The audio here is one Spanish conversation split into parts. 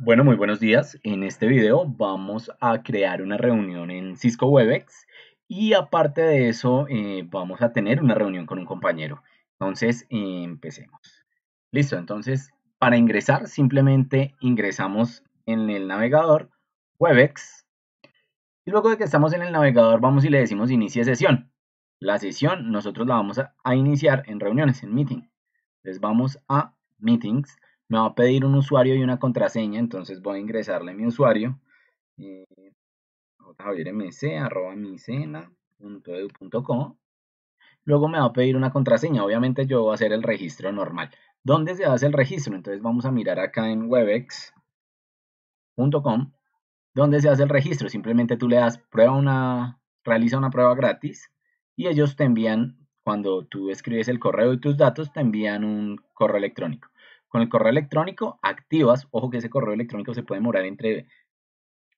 Bueno, muy buenos días. En este video vamos a crear una reunión en Cisco Webex y aparte de eso eh, vamos a tener una reunión con un compañero. Entonces, empecemos. Listo, entonces para ingresar simplemente ingresamos en el navegador Webex y luego de que estamos en el navegador vamos y le decimos inicie sesión. La sesión nosotros la vamos a, a iniciar en reuniones, en meeting. Entonces vamos a meetings me va a pedir un usuario y una contraseña, entonces voy a ingresarle mi usuario. Eh, Luego me va a pedir una contraseña, obviamente yo voy a hacer el registro normal. ¿Dónde se hace el registro? Entonces vamos a mirar acá en webex.com ¿dónde se hace el registro. Simplemente tú le das prueba una, realiza una prueba gratis y ellos te envían, cuando tú escribes el correo y tus datos, te envían un correo electrónico. Con el correo electrónico activas, ojo que ese correo electrónico se puede demorar entre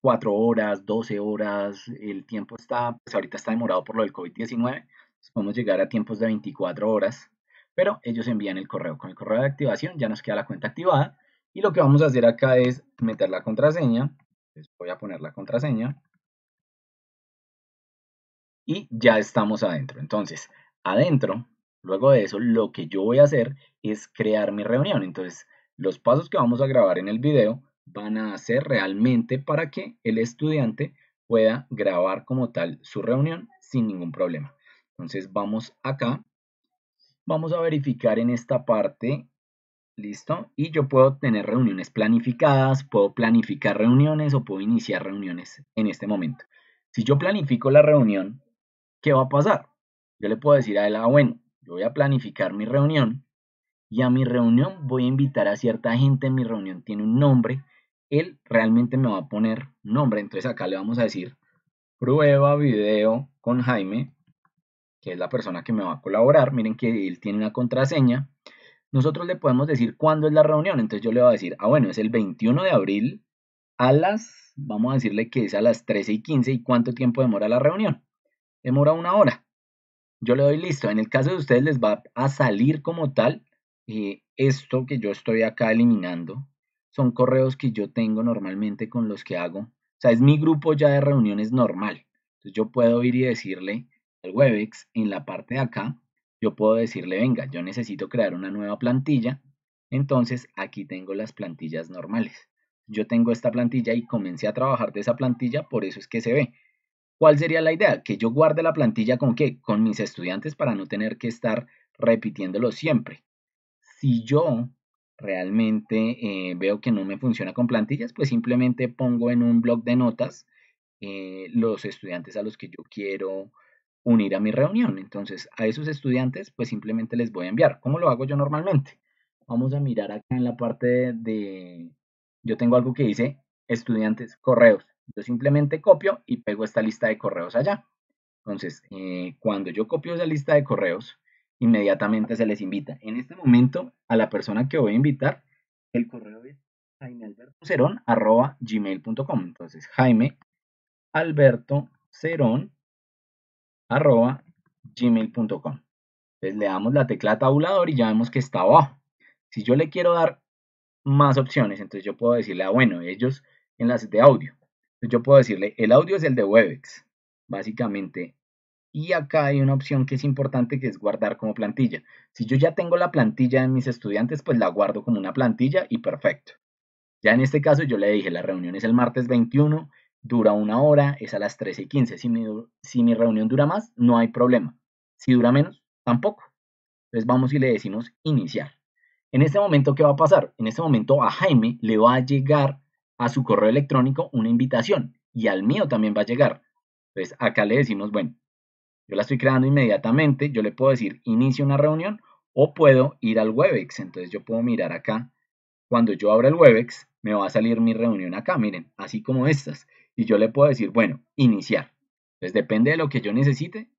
4 horas, 12 horas, el tiempo está, pues, ahorita está demorado por lo del COVID-19, podemos llegar a tiempos de 24 horas, pero ellos envían el correo. Con el correo de activación ya nos queda la cuenta activada y lo que vamos a hacer acá es meter la contraseña, les pues, voy a poner la contraseña y ya estamos adentro. Entonces, adentro Luego de eso, lo que yo voy a hacer es crear mi reunión. Entonces, los pasos que vamos a grabar en el video van a ser realmente para que el estudiante pueda grabar como tal su reunión sin ningún problema. Entonces, vamos acá. Vamos a verificar en esta parte. Listo. Y yo puedo tener reuniones planificadas, puedo planificar reuniones o puedo iniciar reuniones en este momento. Si yo planifico la reunión, ¿qué va a pasar? Yo le puedo decir a él, ah, bueno, yo voy a planificar mi reunión y a mi reunión voy a invitar a cierta gente, mi reunión tiene un nombre, él realmente me va a poner nombre, entonces acá le vamos a decir prueba video con Jaime, que es la persona que me va a colaborar, miren que él tiene una contraseña, nosotros le podemos decir cuándo es la reunión, entonces yo le voy a decir, ah bueno, es el 21 de abril a las, vamos a decirle que es a las 13 y 15 y cuánto tiempo demora la reunión, demora una hora, yo le doy listo. En el caso de ustedes les va a salir como tal eh, esto que yo estoy acá eliminando. Son correos que yo tengo normalmente con los que hago. O sea, es mi grupo ya de reuniones normal. Entonces yo puedo ir y decirle al Webex en la parte de acá, yo puedo decirle, venga, yo necesito crear una nueva plantilla. Entonces aquí tengo las plantillas normales. Yo tengo esta plantilla y comencé a trabajar de esa plantilla, por eso es que se ve. ¿Cuál sería la idea? Que yo guarde la plantilla con qué? Con mis estudiantes para no tener que estar repitiéndolo siempre. Si yo realmente eh, veo que no me funciona con plantillas, pues simplemente pongo en un blog de notas eh, los estudiantes a los que yo quiero unir a mi reunión. Entonces, a esos estudiantes, pues simplemente les voy a enviar. ¿Cómo lo hago yo normalmente? Vamos a mirar acá en la parte de... Yo tengo algo que dice estudiantes correos. Yo simplemente copio y pego esta lista de correos allá. Entonces, eh, cuando yo copio esa lista de correos, inmediatamente se les invita. En este momento, a la persona que voy a invitar, el correo es jaimealbertocerón.gmail.com. Entonces, Jaime Alberto Cerón arroba gmail.com. Entonces le damos la tecla tabulador y ya vemos que está abajo. Si yo le quiero dar más opciones, entonces yo puedo decirle, ah, bueno, ellos en las de audio yo puedo decirle, el audio es el de Webex, básicamente. Y acá hay una opción que es importante que es guardar como plantilla. Si yo ya tengo la plantilla de mis estudiantes, pues la guardo como una plantilla y perfecto. Ya en este caso yo le dije, la reunión es el martes 21, dura una hora, es a las 13 y 15. Si mi, si mi reunión dura más, no hay problema. Si dura menos, tampoco. Entonces vamos y le decimos iniciar. En este momento, ¿qué va a pasar? En este momento a Jaime le va a llegar a su correo electrónico una invitación y al mío también va a llegar. Entonces acá le decimos, bueno, yo la estoy creando inmediatamente, yo le puedo decir inicio una reunión o puedo ir al Webex. Entonces yo puedo mirar acá, cuando yo abra el Webex me va a salir mi reunión acá, miren, así como estas. Y yo le puedo decir, bueno, iniciar. Entonces depende de lo que yo necesite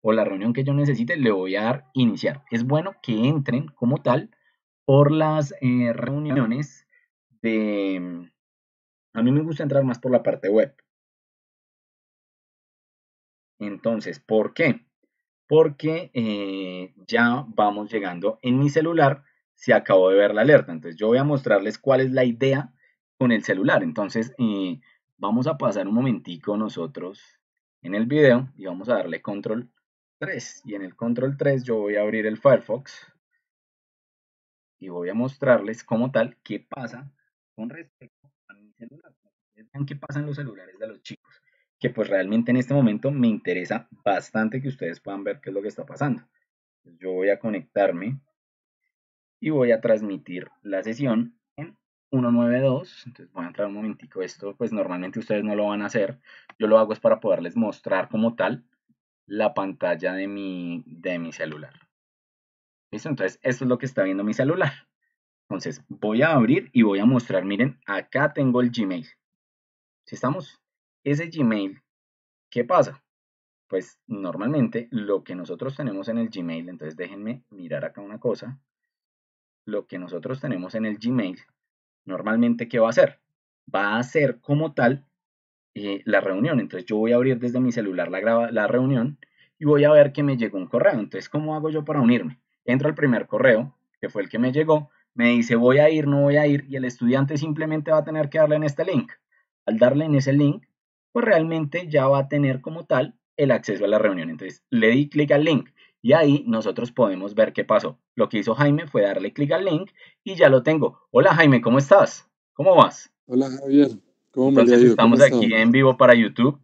o la reunión que yo necesite, le voy a dar iniciar. Es bueno que entren como tal por las eh, reuniones de, mm, a mí me gusta entrar más por la parte web. Entonces, ¿por qué? Porque eh, ya vamos llegando en mi celular, se acabó de ver la alerta. Entonces, yo voy a mostrarles cuál es la idea con el celular. Entonces, eh, vamos a pasar un momentico nosotros en el video y vamos a darle control 3. Y en el control 3 yo voy a abrir el Firefox y voy a mostrarles como tal qué pasa con respecto a mi celular que pasa pasan los celulares de los chicos, que pues realmente en este momento me interesa bastante que ustedes puedan ver qué es lo que está pasando. Pues, yo voy a conectarme y voy a transmitir la sesión en 192. Entonces voy a entrar un momentico. Esto pues normalmente ustedes no lo van a hacer. Yo lo hago es para poderles mostrar como tal la pantalla de mi, de mi celular. ¿Listo? Entonces esto es lo que está viendo mi celular. Entonces voy a abrir y voy a mostrar, miren, acá tengo el Gmail. Si estamos, ese Gmail, ¿qué pasa? Pues normalmente lo que nosotros tenemos en el Gmail, entonces déjenme mirar acá una cosa, lo que nosotros tenemos en el Gmail, normalmente ¿qué va a hacer? Va a ser como tal eh, la reunión. Entonces yo voy a abrir desde mi celular la, la reunión y voy a ver que me llegó un correo. Entonces, ¿cómo hago yo para unirme? Entro al primer correo, que fue el que me llegó, me dice voy a ir, no voy a ir, y el estudiante simplemente va a tener que darle en este link al darle en ese link, pues realmente ya va a tener como tal el acceso a la reunión. Entonces, le di clic al link y ahí nosotros podemos ver qué pasó. Lo que hizo Jaime fue darle clic al link y ya lo tengo. Hola Jaime, ¿cómo estás? ¿Cómo vas? Hola Javier, ¿cómo me Entonces, estamos aquí en vivo para YouTube.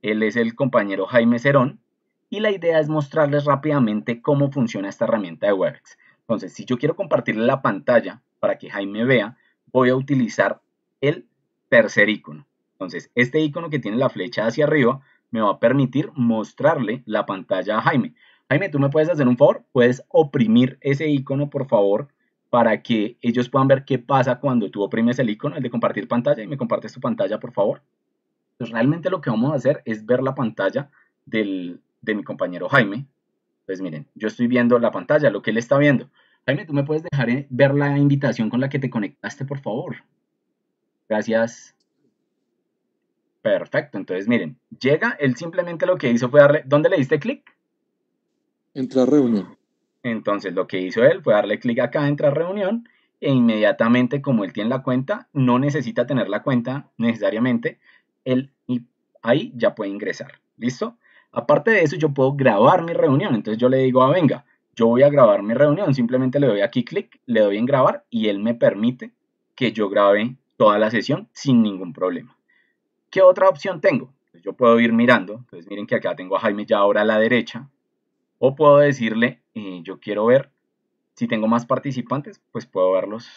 Él es el compañero Jaime Cerón y la idea es mostrarles rápidamente cómo funciona esta herramienta de Webex. Entonces, si yo quiero compartirle la pantalla para que Jaime vea, voy a utilizar el tercer icono. Entonces, este icono que tiene la flecha hacia arriba me va a permitir mostrarle la pantalla a Jaime. Jaime, tú me puedes hacer un favor, puedes oprimir ese icono, por favor, para que ellos puedan ver qué pasa cuando tú oprimes el icono, el de compartir pantalla, y me compartes tu pantalla, por favor. Entonces pues, realmente lo que vamos a hacer es ver la pantalla de mi compañero Jaime. Pues miren, yo estoy viendo la pantalla, lo que él está viendo. Jaime, tú me puedes dejar eh, ver la invitación con la que te conectaste, por favor. Gracias. Perfecto, entonces miren, llega, él simplemente lo que hizo fue darle, ¿dónde le diste clic? Entrar reunión. Entonces lo que hizo él fue darle clic acá, entrar reunión, e inmediatamente como él tiene la cuenta, no necesita tener la cuenta necesariamente, él ahí ya puede ingresar, ¿listo? Aparte de eso, yo puedo grabar mi reunión, entonces yo le digo, a ah, venga, yo voy a grabar mi reunión, simplemente le doy aquí clic, le doy en grabar y él me permite que yo grabe toda la sesión sin ningún problema. ¿Qué otra opción tengo? Pues yo puedo ir mirando, entonces miren que acá tengo a Jaime ya ahora a la derecha, o puedo decirle, eh, yo quiero ver, si tengo más participantes, pues puedo verlos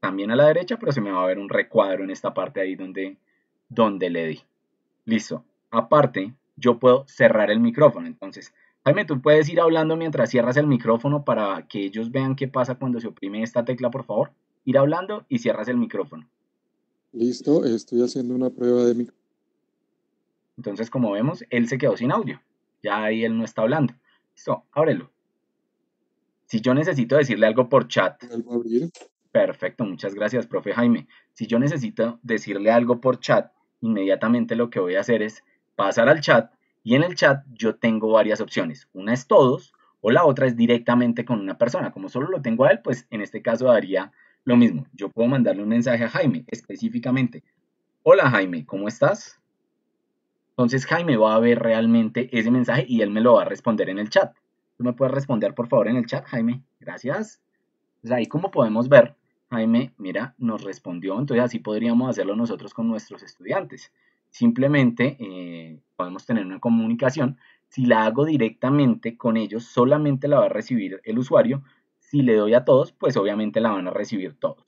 también a la derecha, pero se me va a ver un recuadro en esta parte ahí donde, donde le di. Listo. Aparte, yo puedo cerrar el micrófono, entonces Jaime, tú puedes ir hablando mientras cierras el micrófono para que ellos vean qué pasa cuando se oprime esta tecla, por favor. Ir hablando y cierras el micrófono. Listo, estoy haciendo una prueba de mi... Entonces, como vemos, él se quedó sin audio. Ya ahí él no está hablando. Listo, ábrelo. Si yo necesito decirle algo por chat. Perfecto, muchas gracias, profe Jaime. Si yo necesito decirle algo por chat, inmediatamente lo que voy a hacer es pasar al chat y en el chat yo tengo varias opciones. Una es todos o la otra es directamente con una persona. Como solo lo tengo a él, pues en este caso daría lo mismo, yo puedo mandarle un mensaje a Jaime específicamente. Hola Jaime, ¿cómo estás? Entonces Jaime va a ver realmente ese mensaje y él me lo va a responder en el chat. ¿Tú me puedes responder por favor en el chat, Jaime? Gracias. Pues ahí como podemos ver, Jaime, mira, nos respondió. Entonces así podríamos hacerlo nosotros con nuestros estudiantes. Simplemente eh, podemos tener una comunicación. Si la hago directamente con ellos, solamente la va a recibir el usuario, si le doy a todos, pues obviamente la van a recibir todos.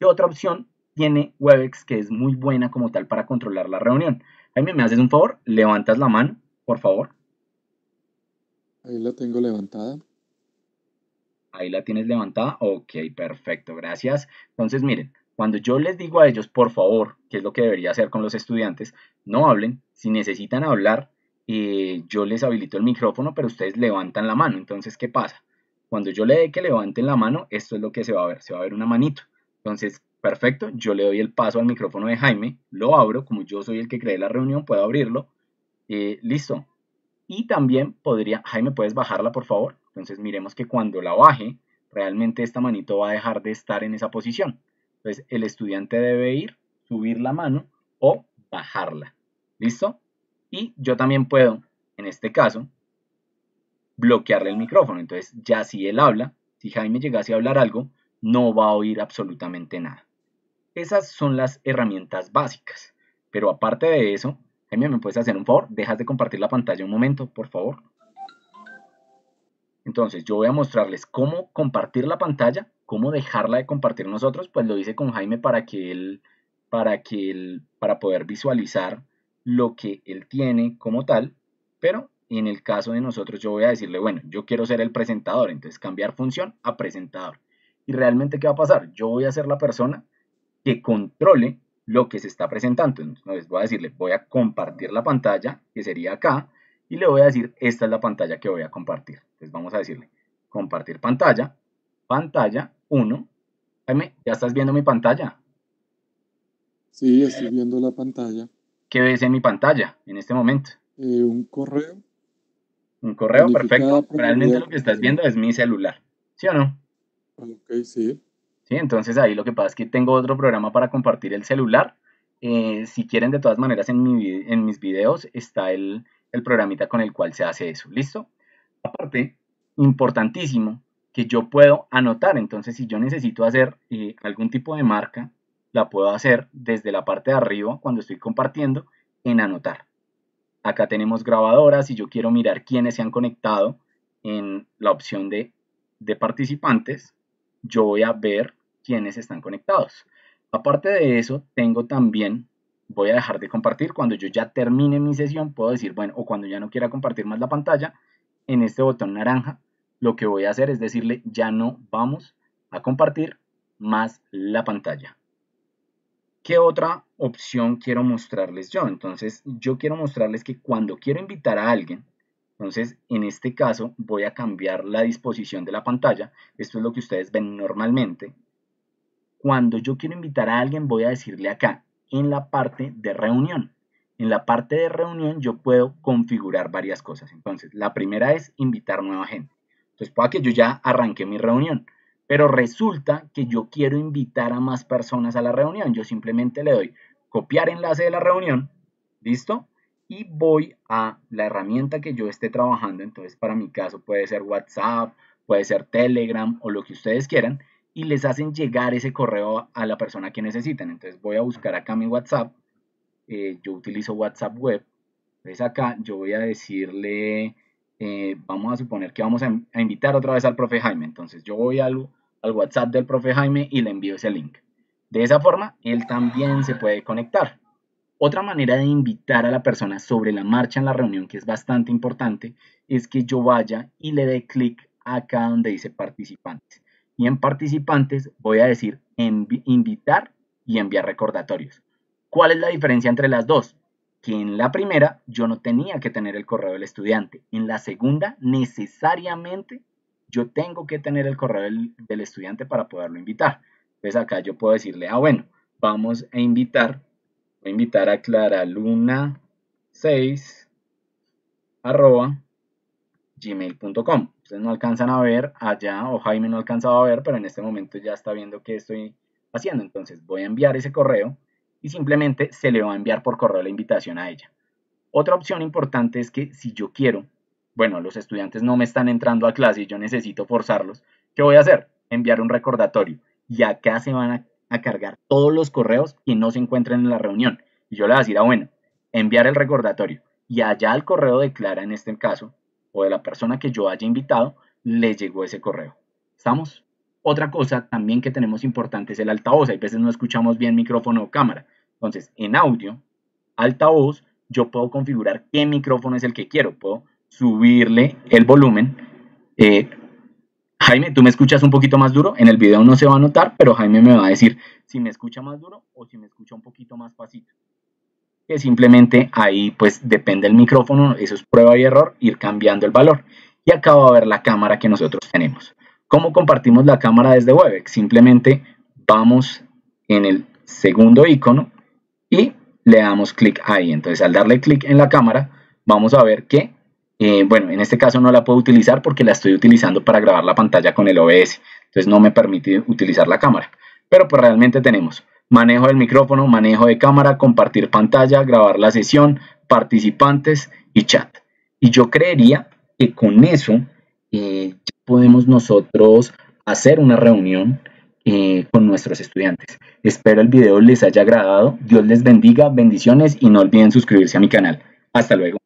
Y otra opción tiene Webex que es muy buena como tal para controlar la reunión. Jaime, ¿me haces un favor? ¿Levantas la mano, por favor? Ahí la tengo levantada. Ahí la tienes levantada. Ok, perfecto, gracias. Entonces, miren, cuando yo les digo a ellos, por favor, qué es lo que debería hacer con los estudiantes, no hablen. Si necesitan hablar, eh, yo les habilito el micrófono, pero ustedes levantan la mano. Entonces, ¿qué pasa? Cuando yo le dé que levanten la mano, esto es lo que se va a ver, se va a ver una manito. Entonces, perfecto, yo le doy el paso al micrófono de Jaime, lo abro, como yo soy el que creé la reunión, puedo abrirlo. Eh, listo. Y también podría, Jaime, ¿puedes bajarla por favor? Entonces miremos que cuando la baje, realmente esta manito va a dejar de estar en esa posición. Entonces el estudiante debe ir, subir la mano o bajarla. ¿Listo? Y yo también puedo, en este caso, bloquearle el micrófono. Entonces ya si él habla, si Jaime llegase a hablar algo, no va a oír absolutamente nada. Esas son las herramientas básicas. Pero aparte de eso, Jaime, ¿me puedes hacer un favor? Dejas de compartir la pantalla un momento, por favor. Entonces, yo voy a mostrarles cómo compartir la pantalla, cómo dejarla de compartir nosotros, pues lo hice con Jaime para que él, para que él, para poder visualizar lo que él tiene como tal, pero en el caso de nosotros yo voy a decirle, bueno, yo quiero ser el presentador, entonces cambiar función a presentador. ¿Y realmente qué va a pasar? Yo voy a ser la persona que controle lo que se está presentando. Entonces voy a decirle, voy a compartir la pantalla, que sería acá, y le voy a decir, esta es la pantalla que voy a compartir. Entonces vamos a decirle, compartir pantalla, pantalla 1. ¿ya estás viendo mi pantalla? Sí, estoy viendo la pantalla. ¿Qué ves en mi pantalla en este momento? Eh, un correo un correo perfecto. Realmente lo que estás viendo es mi celular, ¿sí o no? Ok, sí. Sí, entonces ahí lo que pasa es que tengo otro programa para compartir el celular. Eh, si quieren, de todas maneras, en, mi, en mis videos está el, programita con el cual se hace eso. ¿Listo? Aparte, importantísimo, que yo puedo anotar. Entonces, si yo necesito hacer eh, algún tipo de marca, la puedo hacer desde la parte de arriba, cuando estoy compartiendo, en anotar. Acá tenemos grabadoras y yo quiero mirar quiénes se han conectado en la opción de, de participantes. Yo voy a ver quiénes están conectados. Aparte de eso, tengo también, voy a dejar de compartir. Cuando yo ya termine mi sesión, puedo decir, bueno, o cuando ya no quiera compartir más la pantalla, en este botón naranja, lo que voy a hacer es decirle, ya no vamos a compartir más la pantalla. ¿Qué otra opción quiero mostrarles yo? Entonces, yo quiero mostrarles que cuando quiero invitar a alguien, entonces, en este caso, voy a cambiar la disposición de la pantalla. Esto es lo que ustedes ven normalmente. Cuando yo quiero invitar a alguien, voy a decirle acá, en la parte de reunión. En la parte de reunión yo puedo configurar varias cosas. Entonces, la primera es invitar nueva gente. Entonces, pueda que yo ya arranque mi reunión. Pero resulta que yo quiero invitar a más personas a la reunión. Yo simplemente le doy copiar enlace de la reunión, ¿listo? Y voy a la herramienta que yo esté trabajando. Entonces, para mi caso puede ser WhatsApp, puede ser Telegram o lo que ustedes quieran. Y les hacen llegar ese correo a la persona que necesitan. Entonces voy a buscar acá mi WhatsApp. Eh, yo utilizo WhatsApp web. Entonces pues acá yo voy a decirle, eh, vamos a suponer que vamos a, a, invitar otra vez al profe Jaime. Entonces yo voy a, al WhatsApp del profe Jaime y le envío ese link. De esa forma, él también se puede conectar. Otra manera de invitar a la persona sobre la marcha en la reunión, que es bastante importante, es que yo vaya y le dé clic acá donde dice participantes. Y en participantes voy a decir invitar y enviar recordatorios. ¿Cuál es la diferencia entre las dos? Que en la primera yo no tenía que tener el correo del estudiante, en la segunda necesariamente yo tengo que tener el correo del, estudiante para poderlo invitar. Entonces pues acá yo puedo decirle, ah, bueno, vamos a invitar, voy a invitar a Clara Luna 6 arroba gmail.com. Ustedes no alcanzan a ver allá, o Jaime no alcanzado a ver, pero en este momento ya está viendo qué estoy haciendo. Entonces voy a enviar ese correo y simplemente se le va a enviar por correo la invitación a ella. Otra opción importante es que si yo quiero bueno, los estudiantes no me están entrando a clase y yo necesito forzarlos, ¿qué voy a hacer? Enviar un recordatorio. Y acá se van a, cargar todos los correos que no se encuentren en la reunión. Y yo le voy a decir, ah, bueno, enviar el recordatorio. Y allá al correo de Clara, en este caso, o de la persona que yo haya invitado, le llegó ese correo. ¿Estamos? Otra cosa también que tenemos importante es el altavoz. Hay veces no escuchamos bien micrófono o cámara. Entonces, en audio, altavoz, yo puedo configurar qué micrófono es el que quiero. Puedo subirle el volumen. Eh, Jaime, tú me escuchas un poquito más duro, en el video no se va a notar, pero Jaime me va a decir si me escucha más duro o si me escucha un poquito más fácil Que simplemente ahí pues depende el micrófono, eso es prueba y error, ir cambiando el valor. Y acá va a ver la cámara que nosotros tenemos. ¿Cómo compartimos la cámara desde Webex? Simplemente vamos en el segundo icono y le damos clic ahí. Entonces al darle clic en la cámara vamos a ver que eh, bueno, en este caso no la puedo utilizar porque la estoy utilizando para grabar la pantalla con el OBS, entonces no me permite utilizar la cámara. Pero pues realmente tenemos manejo del micrófono, manejo de cámara, compartir pantalla, grabar la sesión, participantes y chat. Y yo creería que con eso eh, ya podemos nosotros hacer una reunión eh, con nuestros estudiantes. Espero el video les haya agradado, Dios les bendiga, bendiciones y no olviden suscribirse a mi canal. Hasta luego.